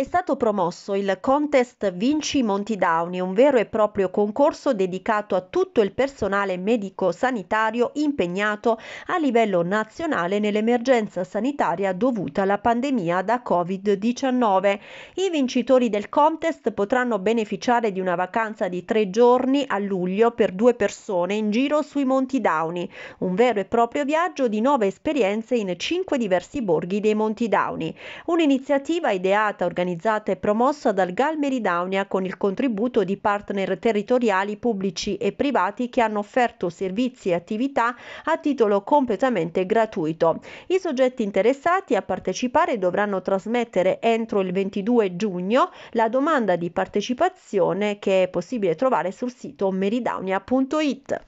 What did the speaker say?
È stato promosso il contest Vinci Monti Downi, un vero e proprio concorso dedicato a tutto il personale medico-sanitario impegnato a livello nazionale nell'emergenza sanitaria dovuta alla pandemia da Covid-19. I vincitori del contest potranno beneficiare di una vacanza di tre giorni a luglio per due persone in giro sui Monti Downi, un vero e proprio viaggio di nove esperienze in cinque diversi borghi dei Monti Downi. Un'iniziativa ideata, organizzata organizzata e promossa dal Gal Meridaunia con il contributo di partner territoriali pubblici e privati che hanno offerto servizi e attività a titolo completamente gratuito. I soggetti interessati a partecipare dovranno trasmettere entro il 22 giugno la domanda di partecipazione che è possibile trovare sul sito meridaunia.it.